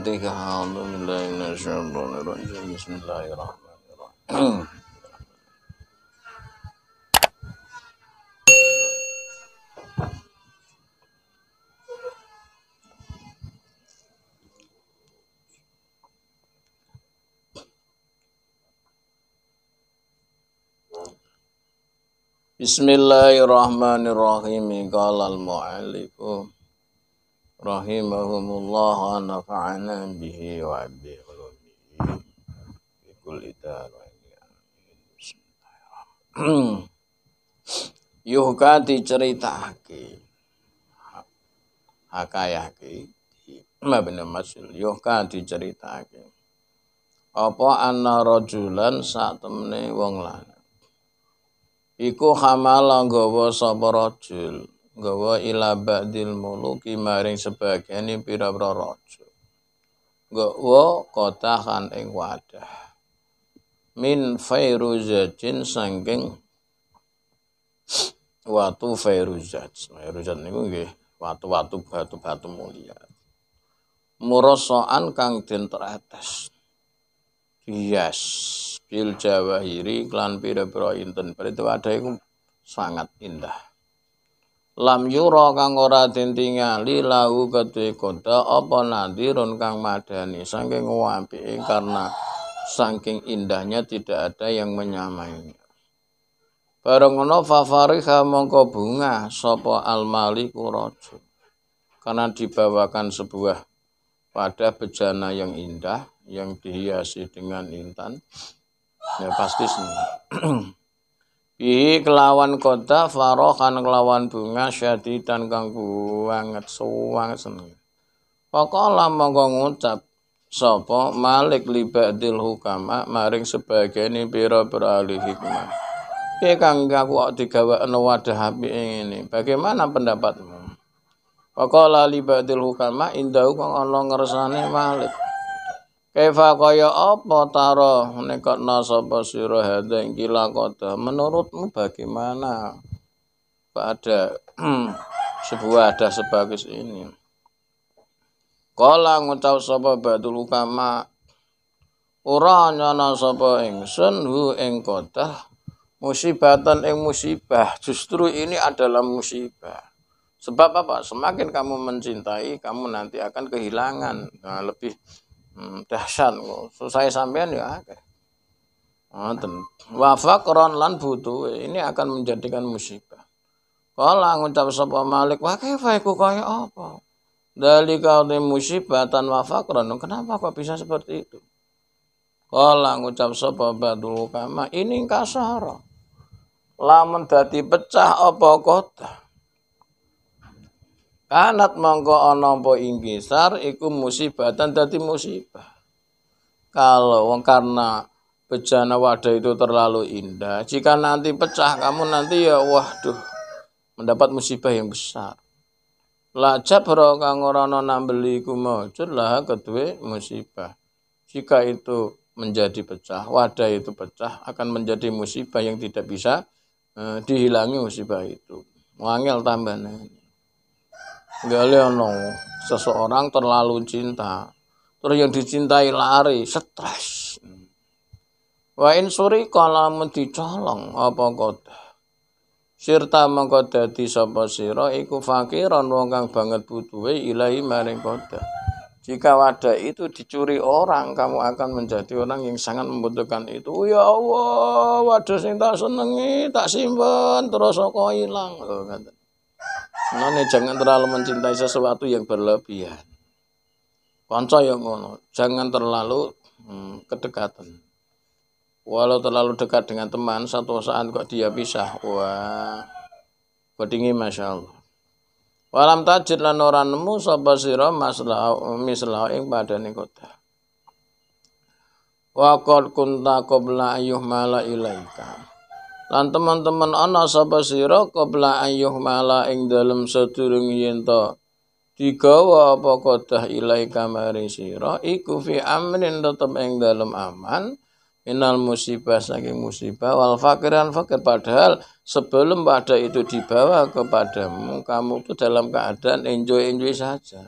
عبدك حاضر بالله من الشيطان الرجيم بسم الله الرحمن الرحيم الرحمن الرحيم قال muallif rahimahumullah wa nafa'ana bihi wa bi qulubihi bi kulli Bismillahirrahmanirrahim Yuhka diceritake Hakayah ki Mabna Masil Yuhka diceritake Apa anna rajulan saat temene wong lanang Iku hamala nggawa sapa rajul gawa ila ba'dil muluki maring sebagian pira-pira raja gawa kan ing wadah min fairuzajin sangking watu fairuzat fairuzat ini nggih watu-watu batu-batu mulia murasoan kang den teratas bias pil jawahiri klan pira-pira inten berarti wadah itu sangat indah lam yura kang ora den lahu kedue kota apa nadirun kang madani saking apike karena saking indahnya tidak ada yang menyamainya bareng ana fafariha mongko bunga sapa almaliku raja karena dibawakan sebuah pada bejana yang indah yang dihiasi dengan intan ya pasti senang Bihi kelawan kota farohan kelawan bunga syadidan kang banget suang seneng. Pakola mongko ngucap sapa Malik li hukama maring sebagiane ini pira berahli hikmah. Piye kang aku kok digawakno wadah ini Bagaimana pendapatmu? Pakola li ba'dil hukama indahu kang ngerasane malek Malik. Kaifa kaya apa taro nekatna sapa sira hadza kila kota menurutmu bagaimana pada sebuah ada sebagus ini Kala ngucap sapa badul kama ora nyana sapa ingsun hu ing kota musibatan ing musibah justru ini adalah musibah sebab apa semakin kamu mencintai kamu nanti akan kehilangan nah, lebih Hmm, dahsyat kok. Susah sampean ya Ngoten. Wa ron lan butuh ini akan menjadikan musibah. Kala ngucap sapa Malik, "Wa kaifa iku kaya apa?" Dalika musibah tan wa faqron. Kenapa kok bisa seperti itu? Kala ngucap sapa Badul Kama, "Ini kasar. Lamun dadi pecah apa kota? Kanat mongko onompo ingkisar iku dan dadi musibah. Kalau wong karena bejana wadah itu terlalu indah, jika nanti pecah kamu nanti ya waduh mendapat musibah yang besar. Lajab ro kang ora ana nambeli iku lah kedue musibah. Jika itu menjadi pecah, wadah itu pecah akan menjadi musibah yang tidak bisa uh, dihilangi musibah itu. Wangel tambahannya. Galiano, seseorang terlalu cinta. Terus yang dicintai lari, stres. Wa insuri kalau dicolong apa kota. Sirta mengko dadi sapa sira iku fakiran wong kang banget butuhe ilahi maring kota. Jika wadah itu dicuri orang, kamu akan menjadi orang yang sangat membutuhkan itu. Ya Allah, wadah sing tak senengi, tak simpen, terus kok hilang. Oh, kata. Nane jangan terlalu mencintai sesuatu yang berlebihan. Konco yang ngono, jangan terlalu hmm, kedekatan. Walau terlalu dekat dengan teman, satu saat kok dia pisah. Wah, bedingi masya Allah. Walam tajid lan ora nemu sapa sira maslau mislah ing padane kota. Wa qad kunta qabla ayuh mala ilaika lan teman-teman ana sapa sira qabla ayyuh mala ing dalem sedurung yen to digawa apa kodah ilai kamari sira iku fi amrin tetep ing dalem aman minal musibah saking musibah wal fakiran fakir padahal sebelum pada itu dibawa kepadamu kamu itu dalam keadaan enjoy enjoy saja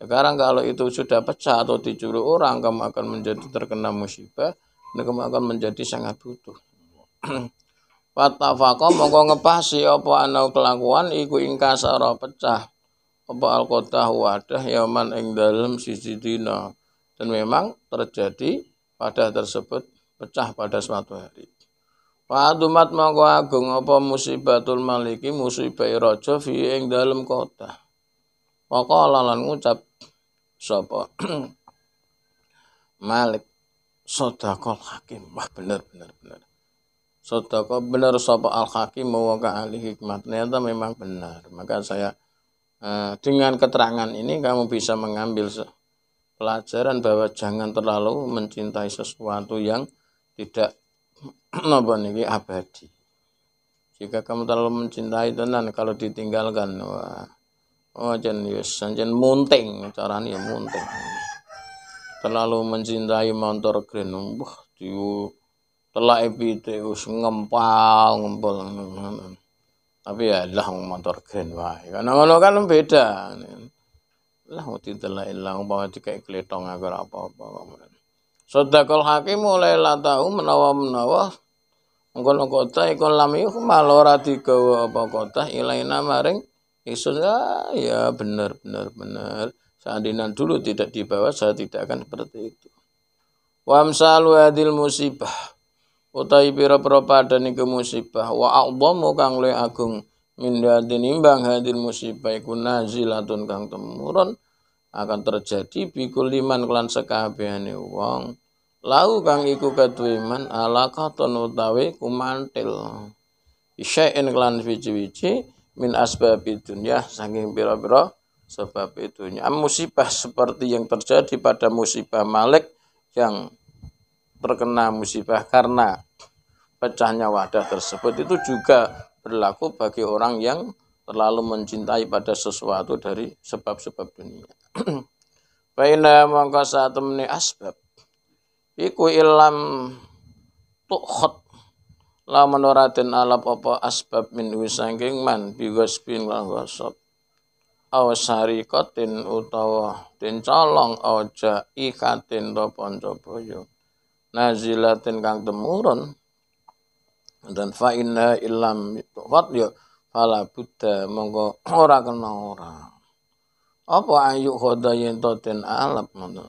sekarang kalau itu sudah pecah atau dicuri orang kamu akan menjadi terkena musibah dan kamu akan menjadi sangat butuh Fatafaqo mongko ngepasi apa ana kelakuan iku ingkasara pecah apa alqotah wadah yaman ing dalem sisi dina dan memang terjadi pada tersebut pecah pada suatu hari. Fa'adumat mongko agung apa musibatul maliki musibah raja fi ing dalem kota. Maka lalan ngucap sapa? Malik sodakol hakim. Wah bener bener bener. Sodako benar sopo al-hakim ke ahli hikmah. Ternyata memang benar. Maka saya eh, dengan keterangan ini kamu bisa mengambil pelajaran bahwa jangan terlalu mencintai sesuatu yang tidak nopo abadi. Jika kamu terlalu mencintai tenan kalau ditinggalkan wah oh jen ya, jen munting caranya munting. Terlalu mencintai motor green wah diu telah epite wis ngempal ngempal tapi ya lah motor grand wae karena ngono kan beda lah uti telak ilang bahwa jika ikletong agar ora apa-apa Sodakol hakim mulai latau menawa-menawa Engkono kota ikon malora yuhmal ora apa kota ilaina maring Isun ya, ah, ya benar benar benar. Seandainya dulu tidak dibawa saya tidak akan seperti itu. Wamsal wadil musibah utahi pira-pira padan iku musibah wa a'dhamu kang luwih agung minda dinimbang hadir musibah iku nazilatun kang temurun akan terjadi bikul liman kelan sekabehane wong lau kang iku kaduwe man alaqatun utawi kumantil isya'in kelan wiji-wiji min asbabi dunya saking pira-pira sebab itunya. musibah seperti yang terjadi pada musibah Malik yang terkena musibah karena pecahnya wadah tersebut itu juga berlaku bagi orang yang terlalu mencintai pada sesuatu dari sebab-sebab dunia. Baina mangka saat temani asbab. Iku ilam tukhot la menoratin alap apa asbab min wisangking man bigos bin gosot. Aw sarikotin utawa tin colong aja ikatin to doponyo nazilatin kang temurun dan fa inna illam tuwat yo ya, fala buddha monggo ora kena ora apa ayu khoda yen toten alap ten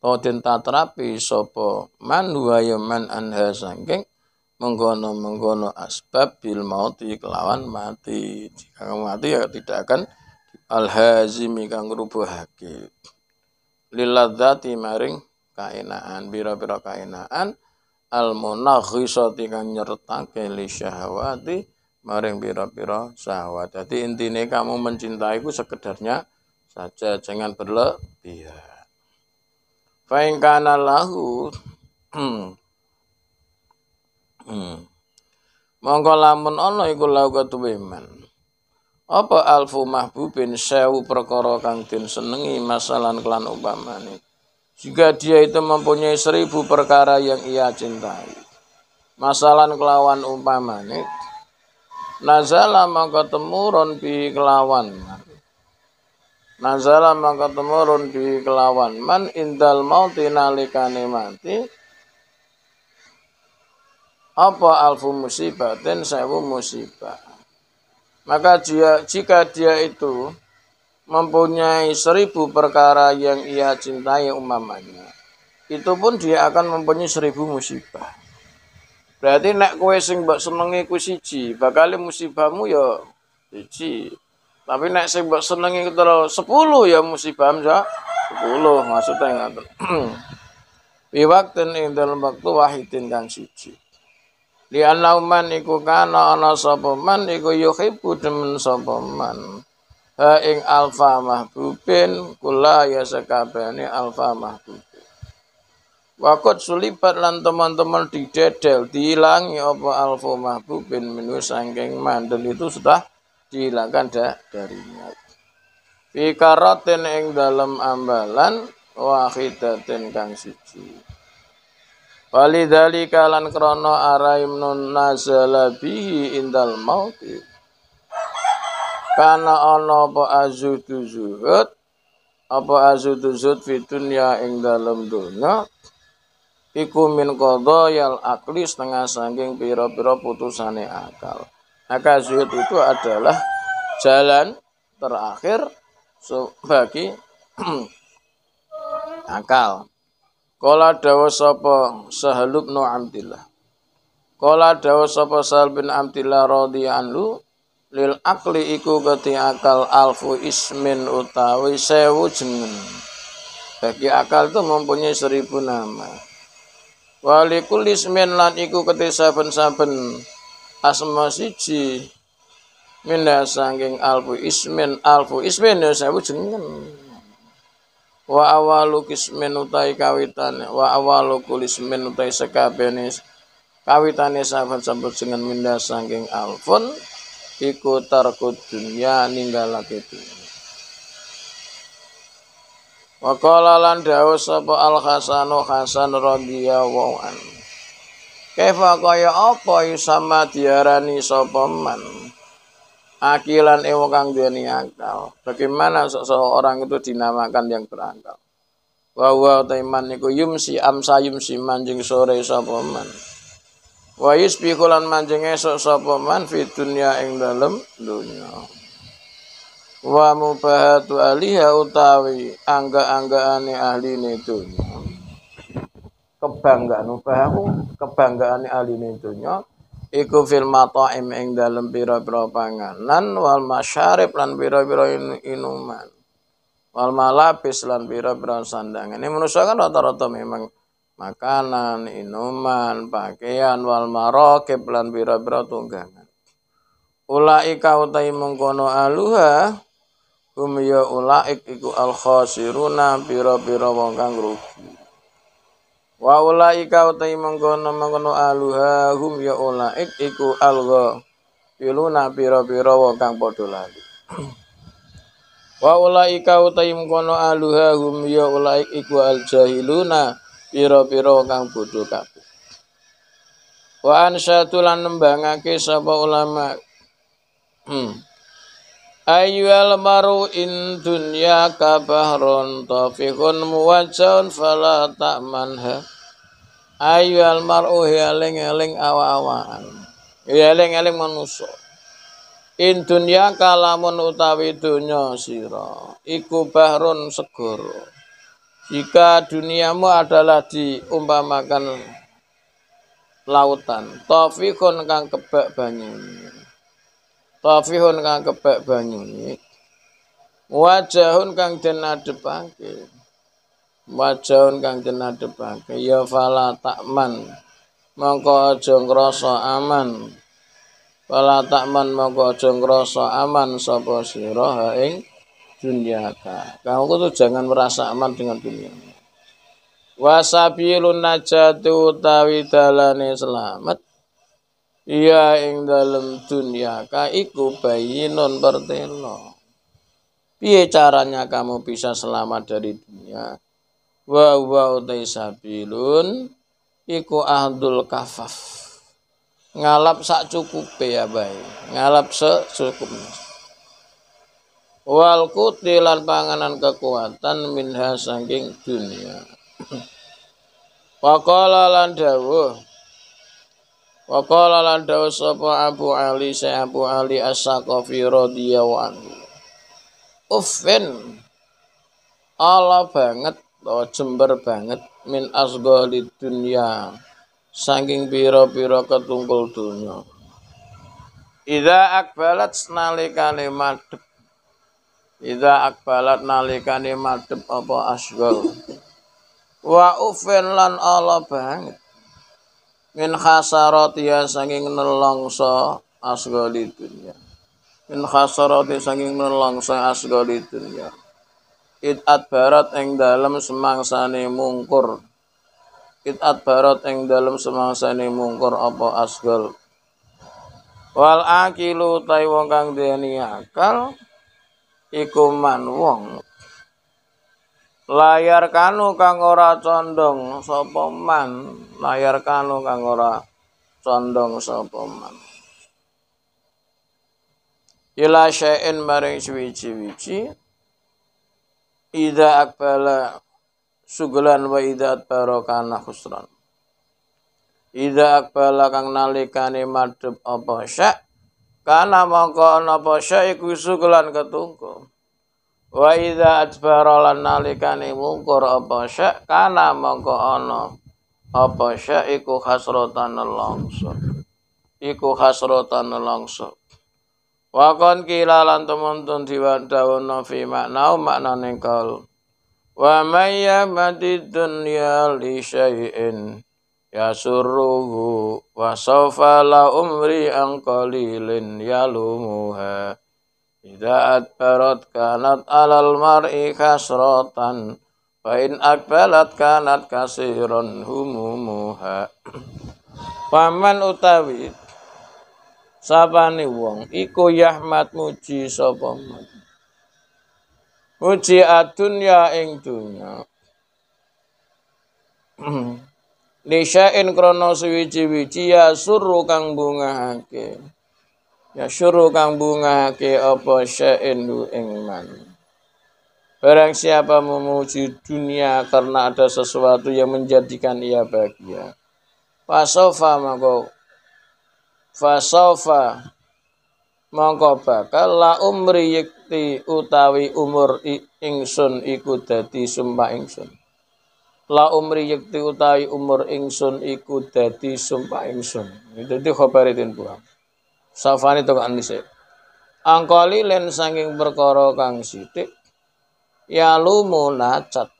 toten tatrapi sapa man wa ya man anha sangking menggono-menggono asbab bil mauti kelawan mati. Jika mati ya tidak akan al hazimi kang rubuhake. Liladzati maring Kainaan, biro biro kainaan, al munakhisati kang nyertake li syahwati maring biro biro syahwat. Jadi intinya kamu mencintaiku sekedarnya saja, jangan berlebihan. in kana lahu hmm, Mongko lamun ana iku lahu kaduwe man. Apa alfu mahbubin sewu perkara kang den senengi masalan kelan upamane jika dia itu mempunyai seribu perkara yang ia cintai. Masalah kelawan umpamane Nazala maka temurun bi kelawan Nazala maka temurun bi kelawan man indal mauti nalikane mati apa alfu musibah? musibatin sewu musibah maka dia, jika dia itu mempunyai seribu perkara yang ia cintai umamanya itu pun dia akan mempunyai seribu musibah berarti nek kowe sing mbok senengi ku siji bakal musibahmu ya siji tapi nek sing mbok senengi terus sepuluh ya musibahmu ya sepuluh maksudnya ngaten biwak waktin ing dalam waktu wahidin kan siji Lianau man iku kana ana sapa man iku yuhibbu demen sapa ha ing alfa mahbubin kula ya sekabehane alfa mahbubin Wakot sulipat lan teman-teman didedel, dihilangi apa alfa mahbubin menu sangking mandel itu sudah dihilangkan da, darinya. Fikarotin ing dalam ambalan wahidatin kang suci. Walidhalika kalan krono araim nun nazala bihi indal mauti. Karena ono apa azutu zuhud apa azutu zuhud di dunia ing dalam dunia, iku min yal akli setengah sangking piro-piro putusane akal. Maka nah, zuhud itu adalah jalan terakhir bagi akal. Kala dawa sapa sahalubnu amtillah. Kola Kala dawa sapa Sahal bin amtillah anhu lil akli iku geti akal alfu ismin utawi sewu jeneng bagi akal itu mempunyai seribu nama walikul ismin lan iku keti saben-saben asma siji minda sangking alfu ismin alfu ismin ya sewu jeneng wa awalu kismin utai kawitan wa awalu kulismin utai sekabene kawitane saben-saben jeneng minda sangking alfun iku tarku dunya ninggalake dunya wa qala lan dawuh sapa al hasanu hasan radhiyallahu an kaifa kaya apa yusama diarani sapa man akilan ewo kang duweni akal bagaimana seseorang itu dinamakan yang berakal wa wa taiman niku yumsi amsa yumsi manjing sore sapa man wa yusbihu lan manjing esok sapa man fi dunya ing dalem dunya wa mubahatu aliha utawi angga-anggaane ahline dunya kebanggaan mubahaku kebanggaane ahline dunya iku fil mataim ing dalem pira-pira panganan wal masyarib lan pira-pira inuman wal malabis lan pira-pira sandangan ini manusia kan rata-rata memang makanan, minuman, pakaian, wal marakib lan bira-bira tunggangan. Ulaika utai mengkono aluha hum ya ulaik iku al khasiruna bira-bira wong kang rugi. Wa ulaika utai mengkono mengkono aluha hum ya ulaik iku al ghafiluna bira-bira wong kang padha Wa ulaika utai mengkono aluha hum ya ulaik iku al jahiluna Piro-piro kang bodho kabeh wa ansyatu lan nembangake sapa ulama hmm. Ayyul maru in dunya kabahron tafiqun muwajjahun fala ta'manha Ayyul maru eling-eling awa-awaan eling-eling manusa In dunya kalamun utawi dunya sira iku bahrun segara jika duniamu adalah diumpamakan lautan, tafihun kang kebak banyu. Tafihun kang kebak banyu. Wajahun kang den adepake. Wajahun kang den adepake ya fala takman. Mongko aja ngrasa aman. Fala takman mongko aja ngrasa aman sapa sira ing Dunia nah, Kamu tuh jangan merasa aman dengan dunia. Wasabilun najatu tawi dalane selamat. iya ing dalam dunia ka iku non pertelo. Piye caranya kamu bisa selamat dari dunia? Wa wa utai sabilun iku ahdul kafaf ngalap sak cukup ya bayi, ngalap cukup wal kutilan panganan kekuatan minha sangking dunia Wakola lan dawuh Wakola lan dawuh sapa Abu Ali saya Abu Ali As-Saqafi radhiyallahu anhu Uffin Allah banget oh, jember banget min asghali dunia, saking piro-piro ketungkul dunia Ida akbalat nalikane madhep Ida akbalat nalikane madep apa asgol. Wa ufin lan Allah banget. Min khasarat ya sanging nelongso asgol dunia. Min khasarat ya sanging nelongso asgol dunia. It barat ing semangsa semangsane mungkur. It barat ing semangsa semangsane mungkur apa asgol. Wal akilu tai kang duweni akal iku man wong layar kanu kang ora condong sapa man layar kanu kang ora condong sapa man ila syai'in maring suwiji-wiji ida akbala sugelan wa ida atbaro kana khusran ida akbala kang nalikane madhep apa syak Kana mongko napa syaiku sukulan ketungku. Wa idza atbara lan mungkur apa syak kana mongko ana apa syak iku khasrotan langsung. Iku khasrotan langsung. Wakon kilalan temen-temen diwadawana fi makna maknane kal. Wa may yamati dunya li syai'in. yasurruhu wa sawfa la umri an qalilin yalumuha idza perot kanat alal mar'i kasratan fa in akbalat kanat kasiron humumuha paman utawi sapane wong iku yahmat muji sapa muji adunya ing dunya lisya'in krono suwici-wici ya suru kang bunga hake ya suru kang bunga hake apa sya'in hu ingman Barang siapa memuji dunia karena ada sesuatu yang menjadikan ia bahagia. Fasofa mako Fasofa mongko bakal la umri yikti utawi umur ingsun iku dadi sumpah ingsun la umri yakti utai umur ingsun iku dadi sumpah ingsun dadi khabaritin buang safani to kan dhisik angkali len sanging perkara kang sithik ya lumu munacat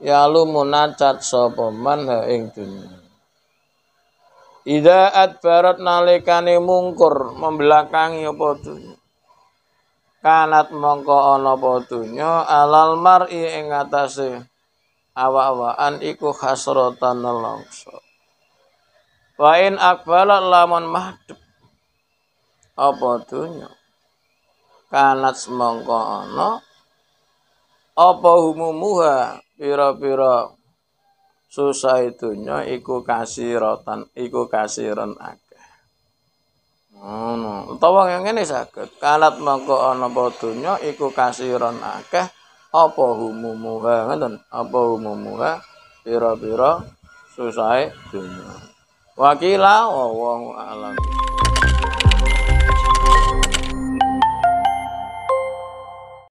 ya lumu nacat sapa man ing dunya Ida adbarat nalikane mungkur membelakangi apa dunya kanat mongko ana apa dunya alal mar'i ing atase awa-awaan iku hasrotan longso wa in akbala lamun mahdub apa dunya kanat semongko ana apa humumuha pira-pira susah itunya iku kasirotan iku kasiron akeh ngono utawa ngene saged kanat mongko ana apa dunya iku kasiron akeh apa humumuha ngoten apa humumuha pira-pira susahe dunya wakila wong alam